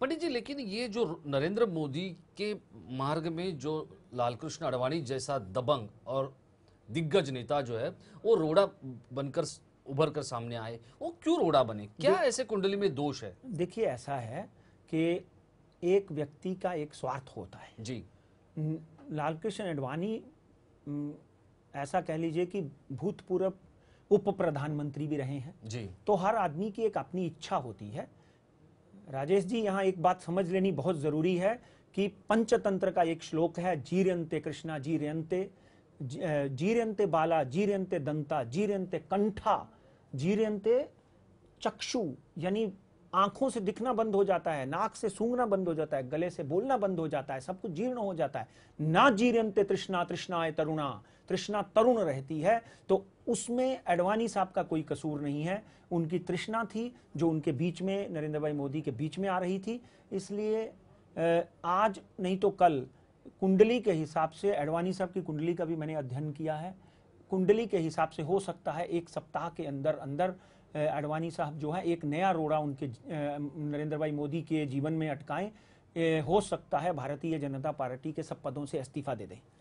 पंडित जी लेकिन ये जो नरेंद्र मोदी के मार्ग में जो लालकृष्ण अडवाणी जैसा दबंग और दिग्गज नेता जो है वो रोड़ा बनकर उभर कर सामने आए वो क्यों रोड़ा बने क्या ऐसे कुंडली में दोष है देखिए ऐसा है कि एक व्यक्ति का एक स्वार्थ होता है जी लालकृष्ण अडवाणी ऐसा कह लीजिए कि भूतपूर्व उप प्रधानमंत्री भी रहे हैं जी तो हर आदमी की एक अपनी इच्छा होती है राजेश जी यहाँ एक बात समझ लेनी बहुत ज़रूरी है कि पंचतंत्र का एक श्लोक है जीर्यंते कृष्णा जीर्यंते जीर्यंते बाला जीर्यंते दंता जीर्यंते कंठा जीर्यंते चक्षु यानी आंखों से दिखना बंद हो जाता है नाक से सूंघना बंद हो जाता है गले से बोलना बंद हो जाता है सब कुछ जीर्ण हो जाता है ना ते तृष्णा तृष्णाए तरुणा तृष्णा तरुण रहती है तो उसमें अडवाणी साहब का कोई कसूर नहीं है उनकी तृष्णा थी जो उनके बीच में नरेंद्र भाई मोदी के बीच में आ रही थी इसलिए आज नहीं तो कल कुंडली के हिसाब से अडवाणी साहब की कुंडली का भी मैंने अध्ययन किया है कुंडली के हिसाब से हो सकता है एक सप्ताह के अंदर अंदर अडवाणी साहब जो है एक नया रोड़ा उनके नरेंद्र भाई मोदी के जीवन में अटकाएं हो सकता है भारतीय जनता पार्टी के सब पदों से इस्तीफा दे दें